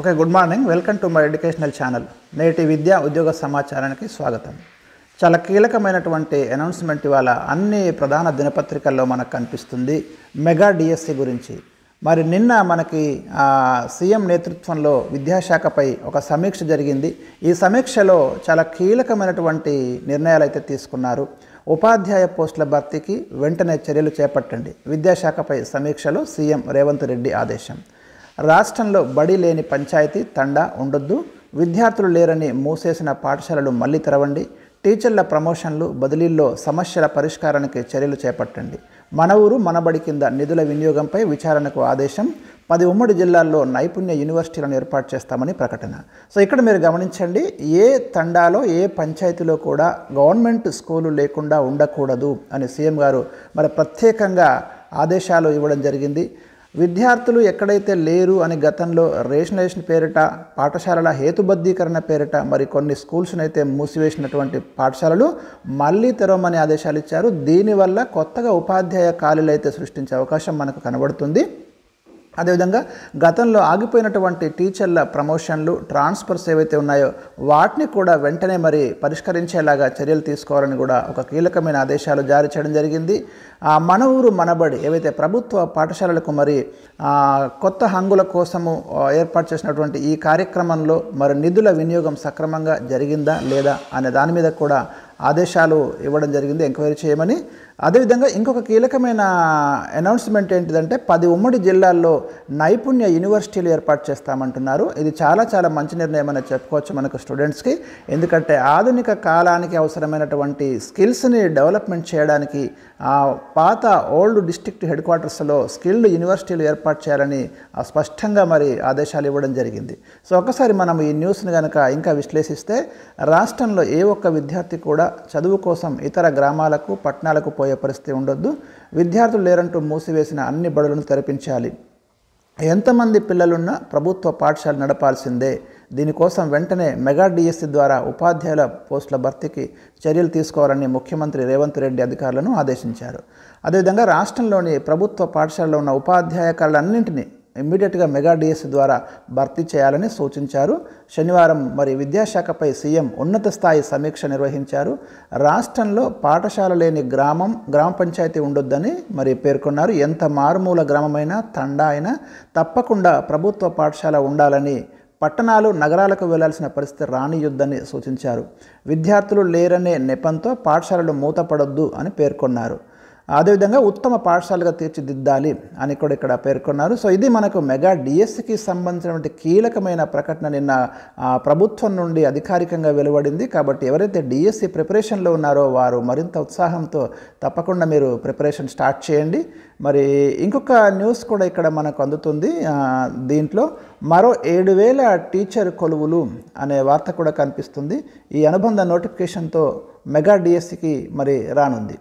okay good morning welcome to my educational channel నేటి విద్యా ఉద్యోగ సమాచారానికి స్వాగతం చాలా కీలకమైనటువంటి అనౌన్స్మెంట్ ఇవాళ అన్ని ప్రధాన దినపత్రికల్లో మనకు కనిపిస్తుంది మెగా డిఎస్సి గురించి మరి నిన్న మనకి సీఎం నేతృత్వంలో విద్యాశాఖపై ఒక సమీక్ష జరిగింది ఈ సమీక్షలో చాలా కీలకమైనటువంటి నిర్ణయాలు అయితే తీసుకున్నారు ఉపాధ్యాయ పోస్టుల భర్తీకి వెంటనే చర్యలు చేపట్టండి విద్యాశాఖపై సమీక్షలో సీఎం రేవంత్ రెడ్డి ఆదేశం రాష్ట్రంలో బడి లేని పంచాయతీ తండా ఉండొద్దు విద్యార్థులు లేరని మూసేసిన పాఠశాలలు మళ్ళీ తెరవండి టీచర్ల ప్రమోషన్లు బదిలీల్లో సమస్యల పరిష్కారానికి చర్యలు చేపట్టండి మన ఊరు మనబడి కింద నిధుల వినియోగంపై విచారణకు ఆదేశం పది ఉమ్మడి జిల్లాల్లో నైపుణ్య యూనివర్సిటీలను ఏర్పాటు చేస్తామని ప్రకటన సో ఇక్కడ మీరు గమనించండి ఏ తండాలో ఏ పంచాయతీలో కూడా గవర్నమెంట్ స్కూలు లేకుండా ఉండకూడదు అని సీఎం గారు మరి ప్రత్యేకంగా ఆదేశాలు ఇవ్వడం జరిగింది విద్యార్థులు ఎక్కడైతే లేరు అని గతంలో రేషనలైజేషన్ పేరిట పాఠశాలల హేతుబద్ధీకరణ పేరిట మరి కొన్ని స్కూల్స్ని అయితే మూసివేసినటువంటి పాఠశాలలు మళ్ళీ తెరవమని ఆదేశాలు ఇచ్చారు దీనివల్ల కొత్తగా ఉపాధ్యాయ ఖాళీలు అయితే సృష్టించే అవకాశం మనకు కనబడుతుంది అదేవిధంగా గతంలో ఆగిపోయినటువంటి టీచర్ల ప్రమోషన్లు ట్రాన్స్ఫర్స్ ఏవైతే ఉన్నాయో వాటిని కూడా వెంటనే మరి పరిష్కరించేలాగా చర్యలు తీసుకోవాలని కూడా ఒక కీలకమైన ఆదేశాలు జారీ చేయడం జరిగింది మన ఊరు మనబడి ఏవైతే ప్రభుత్వ పాఠశాలలకు మరి కొత్త హంగుల కోసము ఏర్పాటు చేసినటువంటి ఈ కార్యక్రమంలో మరి నిధుల వినియోగం సక్రమంగా జరిగిందా లేదా అనే దాని మీద కూడా ఆదేశాలు ఇవ్వడం జరిగింది ఎంక్వైరీ చేయమని అదేవిధంగా ఇంకొక కీలకమైన అనౌన్స్మెంట్ ఏంటిదంటే పది ఉమ్మడి జిల్లాల్లో నైపుణ్య యూనివర్సిటీలు ఏర్పాటు చేస్తామంటున్నారు ఇది చాలా చాలా మంచి నిర్ణయం అని చెప్పుకోవచ్చు మనకు స్టూడెంట్స్కి ఎందుకంటే ఆధునిక కాలానికి అవసరమైనటువంటి స్కిల్స్ని డెవలప్మెంట్ చేయడానికి ఆ పాత ఓల్డ్ డిస్ట్రిక్ట్ హెడ్ క్వార్టర్స్లో స్కిల్డ్ యూనివర్సిటీలు ఏర్పాటు చేయాలని స్పష్టంగా మరి ఆదేశాలు ఇవ్వడం జరిగింది సో ఒకసారి మనం ఈ న్యూస్ని కనుక ఇంకా విశ్లేషిస్తే రాష్ట్రంలో ఏ ఒక్క విద్యార్థి కూడా చదువు కోసం ఇతర గ్రామాలకు పట్టణాలకు పోయే పరిస్థితి ఉండొద్దు విద్యార్థులు లేరంటూ మూసివేసిన అన్ని బడులను తెరపించాలి ఎంతమంది పిల్లలున్నా ప్రభుత్వ పాఠశాల నడపాల్సిందే దీనికోసం వెంటనే మెగా డిఎస్సి ద్వారా ఉపాధ్యాయుల పోస్టుల భర్తీకి చర్యలు తీసుకోవాలని ముఖ్యమంత్రి రేవంత్ రెడ్డి అధికారులను ఆదేశించారు అదేవిధంగా రాష్ట్రంలోని ప్రభుత్వ పాఠశాలలో ఉన్న ఉపాధ్యాయకాలన్నింటినీ ఇమ్మీడియట్గా మెగా డిఎస్సి ద్వారా భర్తీ చేయాలని సూచించారు శనివారం మరి విద్యాశాఖపై సీఎం ఉన్నత స్థాయి సమీక్ష నిర్వహించారు రాష్ట్రంలో పాఠశాల లేని గ్రామం గ్రామ పంచాయతీ ఉండొద్దని మరి పేర్కొన్నారు ఎంత మారుమూల గ్రామమైనా తండా అయినా తప్పకుండా ప్రభుత్వ పాఠశాల ఉండాలని పట్టణాలు నగరాలకు వెళ్లాల్సిన పరిస్థితి రానియొద్దని సూచించారు విద్యార్థులు లేరనే నెపంతో పాఠశాలలు మూతపడొద్దు అని పేర్కొన్నారు అదేవిధంగా ఉత్తమ పాఠశాలగా తీర్చిదిద్దాలి అని కూడా ఇక్కడ పేర్కొన్నారు సో ఇది మనకు మెగా డిఎస్సికి సంబంధించినటువంటి కీలకమైన ప్రకటన నిన్న ప్రభుత్వం నుండి అధికారికంగా వెలువడింది కాబట్టి ఎవరైతే డిఎస్సి ప్రిపరేషన్లో ఉన్నారో వారు మరింత ఉత్సాహంతో తప్పకుండా మీరు ప్రిపరేషన్ స్టార్ట్ చేయండి మరి ఇంకొక న్యూస్ కూడా ఇక్కడ మనకు అందుతుంది దీంట్లో మరో ఏడు వేల టీచర్ కొలువులు అనే వార్త కూడా కనిపిస్తుంది ఈ అనుబంధ నోటిఫికేషన్తో మెగా డిఎస్సికి మరి రానుంది